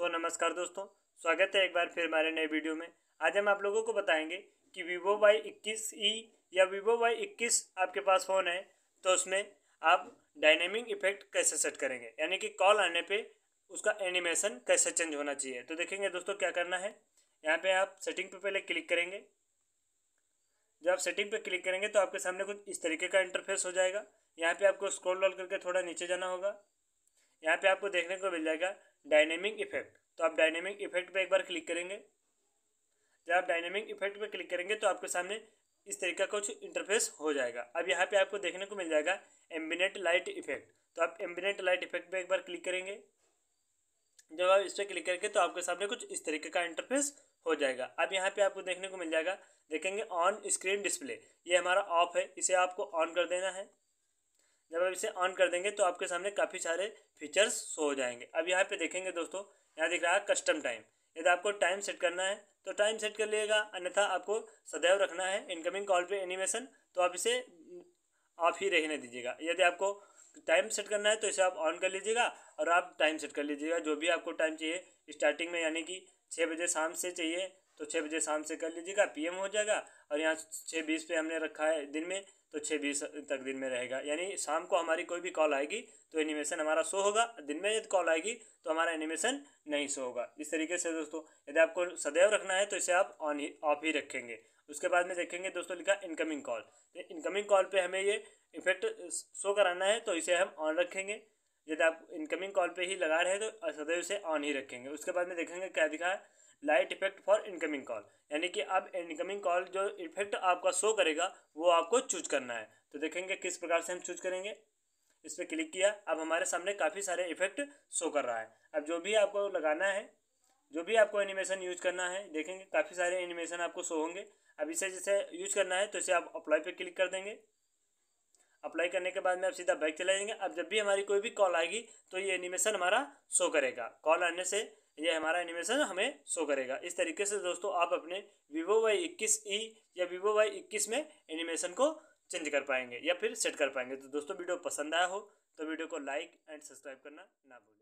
सो नमस्कार दोस्तों स्वागत है एक बार फिर हमारे नए वीडियो में आज हम आप लोगों को बताएंगे कि वीवो वाई इक्कीस ई e या वीवो वाई इक्कीस आपके पास फ़ोन है तो उसमें आप डायनेमिक इफेक्ट कैसे सेट करेंगे यानी कि कॉल आने पे उसका एनिमेशन कैसे चेंज होना चाहिए तो देखेंगे दोस्तों क्या करना है यहाँ पे आप सेटिंग पे पहले क्लिक करेंगे जब आप सेटिंग पे क्लिक करेंगे तो आपके सामने कुछ इस तरीके का इंटरफेस हो जाएगा यहाँ पर आपको स्क्रोल डाल करके थोड़ा नीचे जाना होगा यहाँ पे आपको देखने को मिल जाएगा डायनेमिक इफेक्ट तो आप डायनेमिक इफेक्ट पर एक बार क्लिक करेंगे जब आप डायनेमिक इफेक्ट पर क्लिक करेंगे तो आपके सामने इस तरीके का कुछ इंटरफेस हो जाएगा अब यहाँ पे आपको देखने को मिल जाएगा एम्बिनेट लाइट इफेक्ट तो आप एम्बिनेट लाइट इफेक्ट पर एक बार क्लिक करेंगे जब आप इस पर क्लिक करेंगे तो आपके सामने कुछ इस तरीके का इंटरफेस हो जाएगा अब यहाँ पे आपको देखने को मिल जाएगा देखेंगे ऑन स्क्रीन डिस्प्ले ये हमारा ऑफ है इसे आपको ऑन कर देना है जब आप इसे ऑन कर देंगे तो आपके सामने काफ़ी सारे फीचर्स शो हो जाएंगे अब यहाँ पे देखेंगे दोस्तों यहाँ दिख रहा है कस्टम टाइम यदि आपको टाइम सेट करना है तो टाइम सेट कर लीजिएगा अन्यथा आपको सदैव रखना है इनकमिंग कॉल पे एनिमेशन तो आप इसे ऑफ ही रहने दीजिएगा यदि आपको टाइम सेट करना है तो इसे आप ऑन कर लीजिएगा और आप टाइम सेट कर लीजिएगा जो भी आपको टाइम चाहिए स्टार्टिंग में यानी कि छः बजे शाम से चाहिए तो छः बजे शाम से कर लीजिएगा पीएम हो जाएगा और यहाँ छः बीस पे हमने रखा है दिन में तो छः बीस तक दिन में रहेगा यानी शाम को हमारी कोई भी कॉल आएगी तो एनिमेशन हमारा शो होगा दिन में यदि कॉल आएगी तो हमारा एनिमेशन नहीं शो होगा इस तरीके से दोस्तों यदि आपको सदैव रखना है तो इसे आप ऑन ही ऑफ ही रखेंगे उसके बाद में देखेंगे दोस्तों लिखा इनकमिंग कॉल तो इनकमिंग कॉल पर हमें ये इफेक्ट शो कराना है तो इसे हम ऑन रखेंगे यदि आप इनकमिंग कॉल पे ही लगा रहे हैं तो सदैव इसे ऑन ही रखेंगे उसके बाद में देखेंगे क्या दिखा है light effect for incoming call यानी कि अब इनकमिंग कॉल जो इफेक्ट आपका शो करेगा वो आपको चूज करना है तो देखेंगे किस प्रकार से हम चूज करेंगे इस पर क्लिक किया अब हमारे सामने काफ़ी सारे इफेक्ट शो कर रहा है अब जो भी आपको लगाना है जो भी आपको एनिमेशन यूज करना है देखेंगे काफ़ी सारे एनिमेशन आपको शो होंगे अब इसे जैसे यूज करना है तो इसे आप अप्लाई पर क्लिक कर देंगे अप्लाई करने के बाद में आप सीधा बैक चले जाएंगे अब जब भी हमारी कोई भी कॉल आएगी तो ये एनिमेशन हमारा शो करेगा कॉल आने से ये हमारा एनिमेशन हमें शो करेगा इस तरीके से दोस्तों आप अपने vivo वाई इक्कीस ई e या वीवो वाई इक्कीस में एनिमेशन को चेंज कर पाएंगे या फिर सेट कर पाएंगे तो दोस्तों वीडियो पसंद आया हो तो वीडियो को लाइक एंड सब्सक्राइब करना ना भूलें